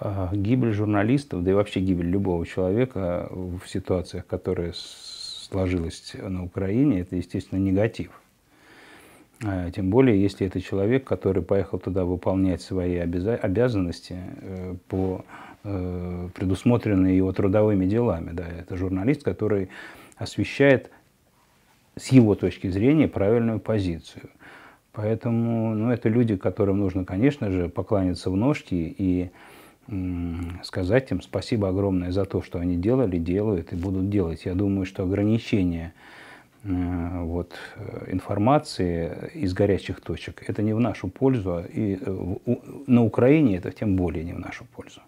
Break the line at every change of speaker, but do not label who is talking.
А, гибель журналистов, да и вообще гибель любого человека в ситуациях, которые сложилась на Украине, это, естественно, негатив. А, тем более, если это человек, который поехал туда выполнять свои обязанности э, по э, предусмотренные его трудовыми делами. Да, это журналист, который освещает с его точки зрения правильную позицию. Поэтому ну, это люди, которым нужно, конечно же, покланяться в ножки и сказать им спасибо огромное за то, что они делали, делают и будут делать. Я думаю, что ограничение э, вот, э, информации из горячих точек это не в нашу пользу, а и э, на Украине это тем более не в нашу пользу.